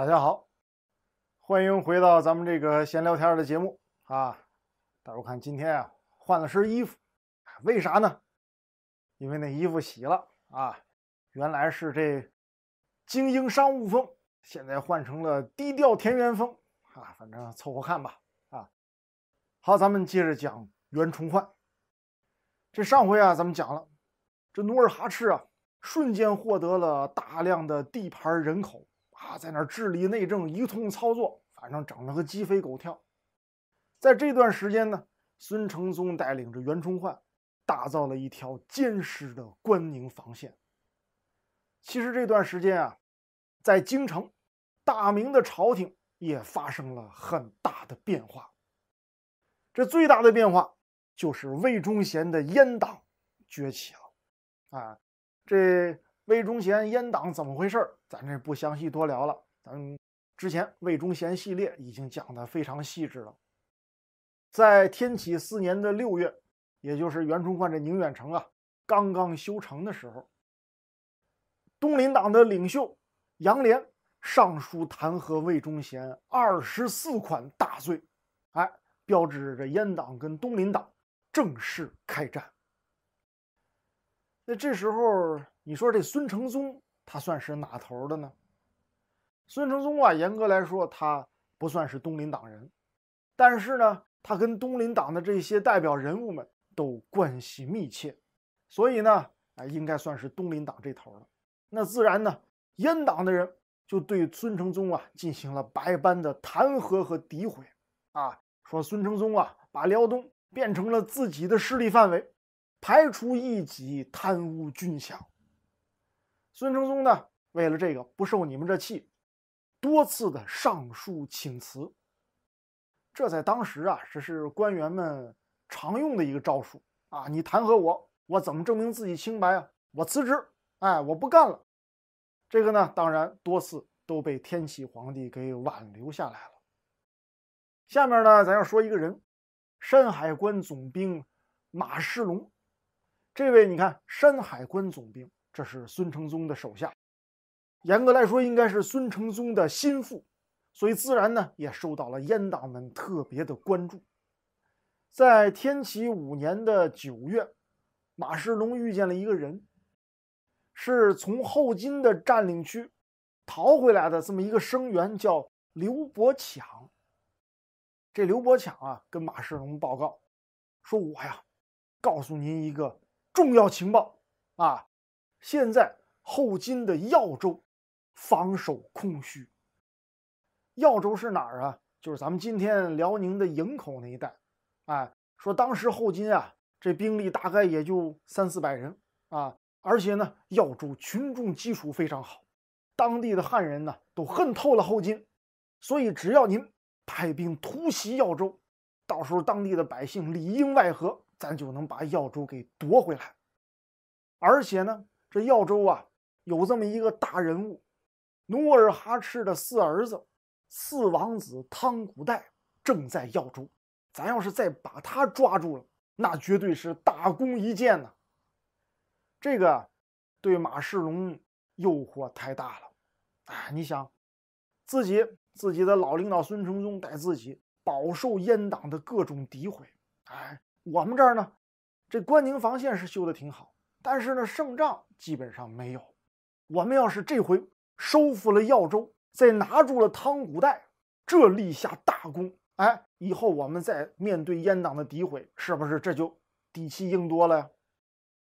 大家好，欢迎回到咱们这个闲聊天的节目啊！大伙看，今天啊换了身衣服，为啥呢？因为那衣服洗了啊。原来是这精英商务风，现在换成了低调田园风啊。反正凑合看吧啊。好，咱们接着讲袁崇焕。这上回啊，咱们讲了这努尔哈赤啊，瞬间获得了大量的地盘人口。啊，在那儿治理内政，一通操作，反正整了个鸡飞狗跳。在这段时间呢，孙承宗带领着袁崇焕，打造了一条坚实的关宁防线。其实这段时间啊，在京城，大明的朝廷也发生了很大的变化。这最大的变化就是魏忠贤的阉党崛起了。啊，这魏忠贤阉党怎么回事儿？咱这不详细多聊了，咱之前魏忠贤系列已经讲的非常细致了。在天启四年的六月，也就是袁崇焕这宁远城啊刚刚修成的时候，东林党的领袖杨涟上书弹劾魏忠贤二十四款大罪，哎，标志着阉党跟东林党正式开战。那这时候你说这孙承宗？他算是哪头的呢？孙承宗啊，严格来说，他不算是东林党人，但是呢，他跟东林党的这些代表人物们都关系密切，所以呢，啊，应该算是东林党这头的。那自然呢，阉党的人就对孙承宗啊进行了百般的弹劾和诋毁，啊，说孙承宗啊把辽东变成了自己的势力范围，排除异己，贪污军饷。孙承宗呢，为了这个不受你们这气，多次的上书请辞。这在当时啊，这是官员们常用的一个招数啊！你弹劾我，我怎么证明自己清白啊？我辞职，哎，我不干了。这个呢，当然多次都被天启皇帝给挽留下来了。下面呢，咱要说一个人，山海关总兵马世龙。这位，你看山海关总兵。这是孙承宗的手下，严格来说应该是孙承宗的心腹，所以自然呢也受到了阉党们特别的关注。在天启五年的九月，马士龙遇见了一个人，是从后金的占领区逃回来的这么一个生员，叫刘伯强。这刘伯强啊，跟马士龙报告说：“我呀，告诉您一个重要情报啊。”现在后金的耀州防守空虚。耀州是哪儿啊？就是咱们今天辽宁的营口那一带。哎，说当时后金啊，这兵力大概也就三四百人啊，而且呢，耀州群众基础非常好，当地的汉人呢都恨透了后金，所以只要您派兵突袭耀州，到时候当地的百姓里应外合，咱就能把耀州给夺回来，而且呢。这耀州啊，有这么一个大人物，努尔哈赤的四儿子，四王子汤古岱正在耀州。咱要是再把他抓住了，那绝对是大功一件呐。这个对马世龙诱惑太大了，哎，你想，自己自己的老领导孙承宗待自己，饱受阉党的各种诋毁。哎，我们这儿呢，这关宁防线是修的挺好。但是呢，胜仗基本上没有。我们要是这回收复了耀州，再拿住了汤古代，这立下大功，哎，以后我们再面对阉党的诋毁，是不是这就底气硬多了呀？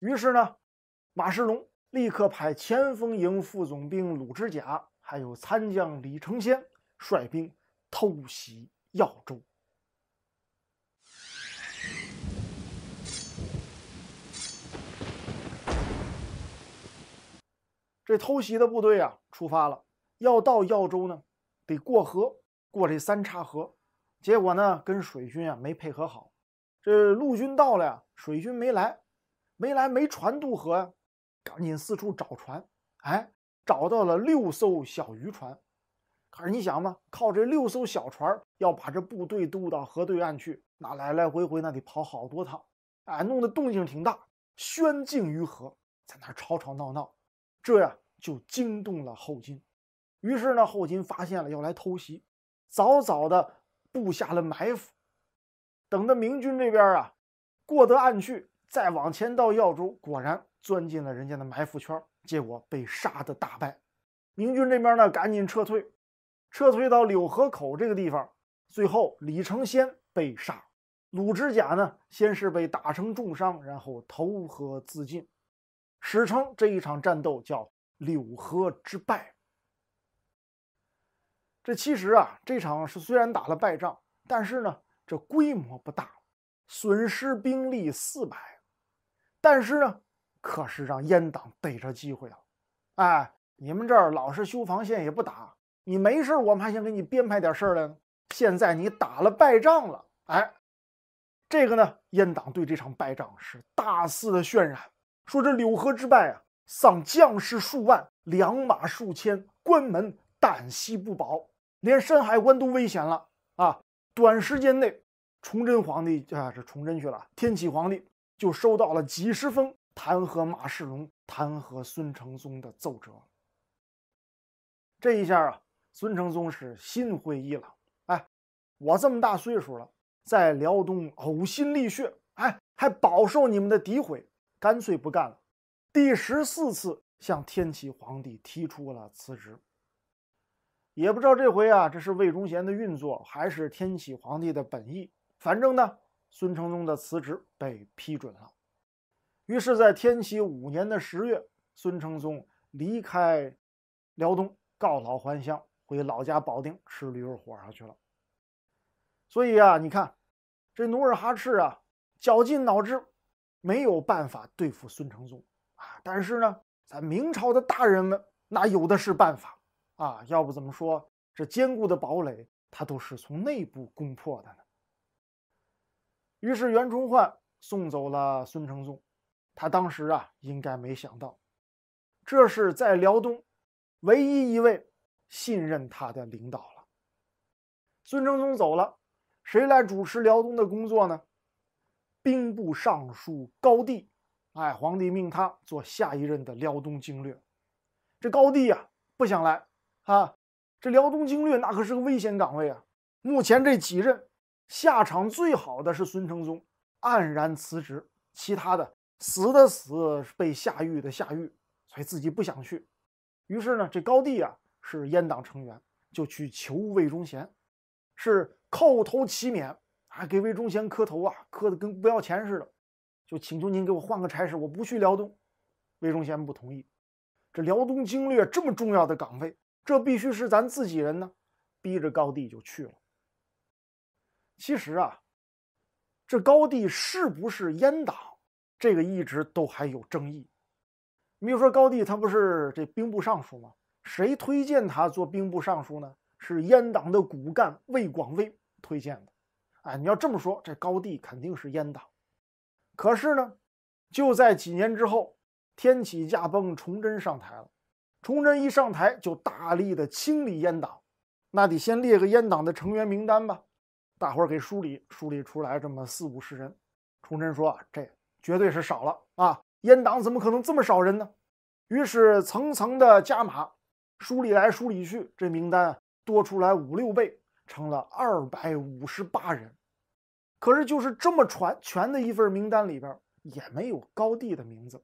于是呢，马士龙立刻派前锋营副总兵鲁之甲，还有参将李承先率兵偷袭耀州。这偷袭的部队啊，出发了，要到耀州呢，得过河，过这三岔河。结果呢，跟水军啊没配合好。这陆军到了呀，水军没来，没来没船渡河呀，赶紧四处找船。哎，找到了六艘小渔船。可是你想嘛，靠这六艘小船要把这部队渡到河对岸去，那来来回回那得跑好多趟。哎，弄得动静挺大，喧静于河，在那吵吵闹闹。这呀就惊动了后金，于是呢，后金发现了要来偷袭，早早的布下了埋伏。等到明军这边啊，过得暗去，再往前到耀州，果然钻进了人家的埋伏圈，结果被杀得大败。明军这边呢，赶紧撤退，撤退到柳河口这个地方。最后，李成先被杀，鲁智甲呢，先是被打成重伤，然后投河自尽。史称这一场战斗叫柳河之败。这其实啊，这场是虽然打了败仗，但是呢，这规模不大，损失兵力四百，但是呢，可是让阉党逮着机会了。哎，你们这儿老是修防线也不打，你没事，我们还想给你编排点事儿来呢。现在你打了败仗了，哎，这个呢，阉党对这场败仗是大肆的渲染。说这柳河之败啊，丧将士数万，粮马数千，关门旦夕不保，连山海关都危险了啊！短时间内，崇祯皇帝啊，这崇祯去了，天启皇帝就收到了几十封弹劾马世荣、弹劾孙承宗的奏折。这一下啊，孙承宗是心灰意冷。哎，我这么大岁数了，在辽东呕心沥血，哎，还饱受你们的诋毁。干脆不干了，第十四次向天启皇帝提出了辞职。也不知道这回啊，这是魏忠贤的运作，还是天启皇帝的本意。反正呢，孙承宗的辞职被批准了。于是，在天启五年的十月，孙承宗离开辽东，告老还乡，回老家保定吃驴肉火烧去了。所以啊，你看这努尔哈赤啊，绞尽脑汁。没有办法对付孙承宗啊！但是呢，咱明朝的大人们那有的是办法啊！要不怎么说这坚固的堡垒，他都是从内部攻破的呢？于是袁崇焕送走了孙承宗，他当时啊，应该没想到，这是在辽东唯一一位信任他的领导了。孙承宗走了，谁来主持辽东的工作呢？兵部尚书高帝，哎，皇帝命他做下一任的辽东经略。这高帝呀，不想来啊！这辽东经略那可是个危险岗位啊。目前这几任下场最好的是孙承宗，黯然辞职；其他的死的死，被下狱的下狱，所以自己不想去。于是呢，这高帝啊是阉党成员，就去求魏忠贤，是叩头乞免。还给魏忠贤磕头啊，磕的跟不要钱似的，就请求您给我换个差事，我不去辽东。魏忠贤不同意，这辽东经略这么重要的岗位，这必须是咱自己人呢。逼着高帝就去了。其实啊，这高帝是不是阉党，这个一直都还有争议。你比如说高帝他不是这兵部尚书吗？谁推荐他做兵部尚书呢？是阉党的骨干魏广微推荐的。哎，你要这么说，这高帝肯定是阉党。可是呢，就在几年之后，天启驾崩，崇祯上台了。崇祯一上台，就大力的清理阉党。那得先列个阉党的成员名单吧？大伙儿给梳理梳理出来，这么四五十人。崇祯说：“啊，这绝对是少了啊！阉党怎么可能这么少人呢？”于是层层的加码，梳理来梳理去，这名单啊多出来五六倍，成了二百五十八人。可是，就是这么全全的一份名单里边，也没有高帝的名字，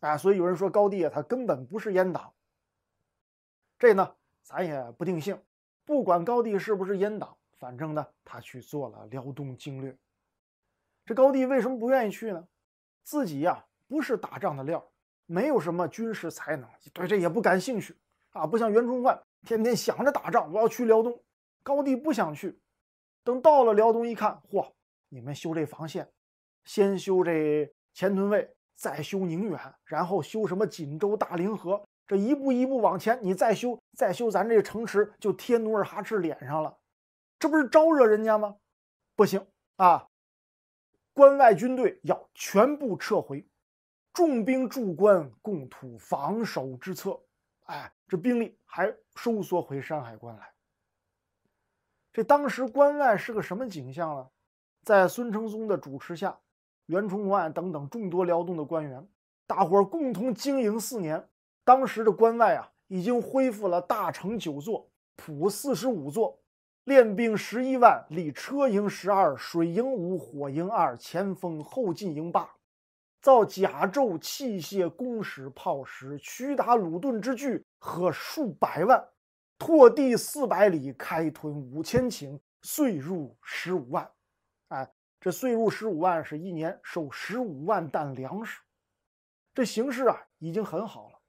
哎，所以有人说高帝啊，他根本不是阉党。这呢，咱也不定性，不管高帝是不是阉党，反正呢，他去做了辽东经略。这高帝为什么不愿意去呢？自己呀，不是打仗的料，没有什么军事才能，对这也不感兴趣啊，不像袁崇焕，天天想着打仗，我要去辽东。高帝不想去，等到了辽东一看，嚯！你们修这防线，先修这前屯卫，再修宁远，然后修什么锦州、大凌河，这一步一步往前，你再修再修，咱这城池就贴努尔哈赤脸上了，这不是招惹人家吗？不行啊！关外军队要全部撤回，重兵驻关，共图防守之策。哎，这兵力还收缩回山海关来。这当时关外是个什么景象呢？在孙承宗的主持下，袁崇焕等等众多辽东的官员，大伙儿共同经营四年。当时的关外啊，已经恢复了大城九座、铺四十五座、练兵十一万、里车营十二、水营五、火营二、前锋后进营八，造甲胄器械、弓矢炮石、曲打弩盾之巨，和数百万，拓地四百里，开屯五千顷，岁入十五万。这岁入十五万，是一年收十五万担粮食，这形势啊已经很好了。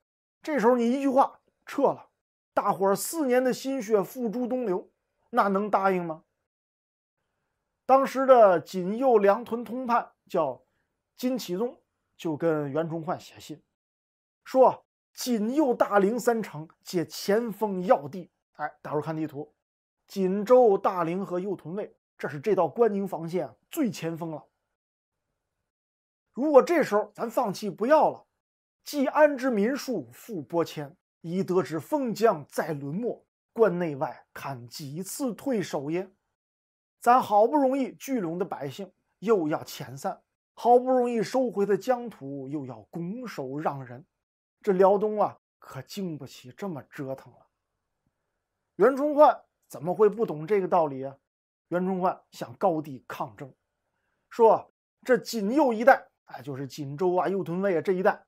这时候你一句话撤了，大伙儿四年的心血付诸东流，那能答应吗？当时的锦右粮屯通判叫金启宗，就跟袁崇焕写信，说锦右大陵三城皆前锋要地。哎，大伙看地图，锦州、大陵和右屯卫。这是这道关宁防线最前锋了。如果这时候咱放弃不要了，既安之民树复拨迁，以得之封疆在沦没，关内外看几次退守耶？咱好不容易聚拢的百姓又要遣散，好不容易收回的疆土又要拱手让人，这辽东啊，可经不起这么折腾了。袁崇焕怎么会不懂这个道理啊？袁崇焕向高帝抗争，说：“这锦右一带，哎，就是锦州啊、右屯卫啊这一带，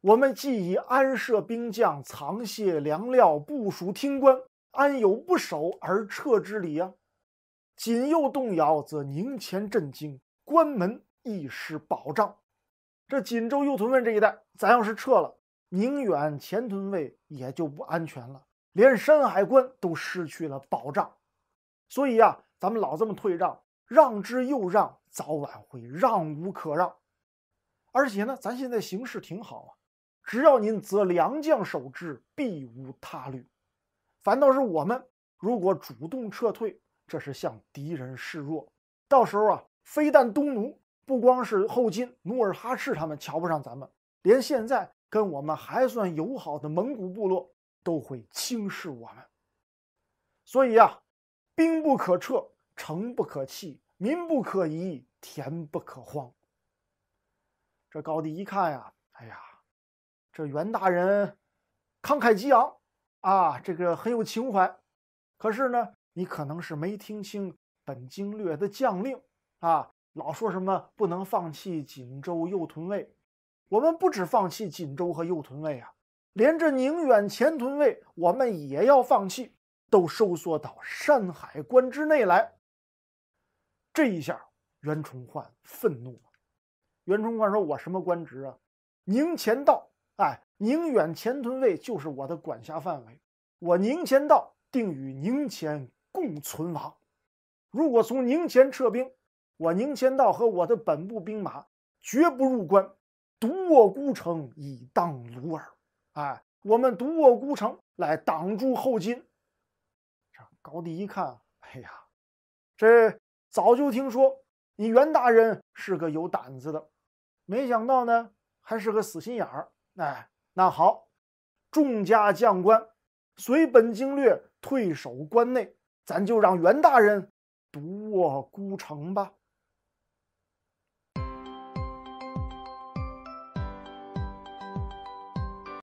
我们既已安设兵将、藏械粮料、部署听官，安有不守而撤之理呀？锦右动摇，则宁前震惊，关门亦失保障。这锦州右屯卫这一带，咱要是撤了，宁远前屯卫也就不安全了，连山海关都失去了保障。所以呀。”咱们老这么退让，让之又让，早晚会让无可让。而且呢，咱现在形势挺好啊，只要您择良将守之，必无他虑。反倒是我们如果主动撤退，这是向敌人示弱，到时候啊，非但东奴，不光是后金努尔哈赤他们瞧不上咱们，连现在跟我们还算友好的蒙古部落都会轻视我们。所以啊。兵不可撤，城不可弃，民不可移，田不可荒。这高帝一看呀，哎呀，这袁大人慷慨激昂啊，这个很有情怀。可是呢，你可能是没听清本经略的将令啊，老说什么不能放弃锦州右屯卫。我们不止放弃锦州和右屯卫啊，连这宁远前屯卫我们也要放弃。都收缩到山海关之内来。这一下，袁崇焕愤怒了。袁崇焕说：“我什么官职啊？宁前道，哎，宁远前屯卫就是我的管辖范围。我宁前道定与宁前共存亡。如果从宁前撤兵，我宁前道和我的本部兵马绝不入关，独卧孤城以当卢耳。哎，我们独卧孤城来挡住后金。”高帝一看，哎呀，这早就听说你袁大人是个有胆子的，没想到呢，还是个死心眼儿。哎，那好，众家将官随本经略退守关内，咱就让袁大人独卧孤城吧。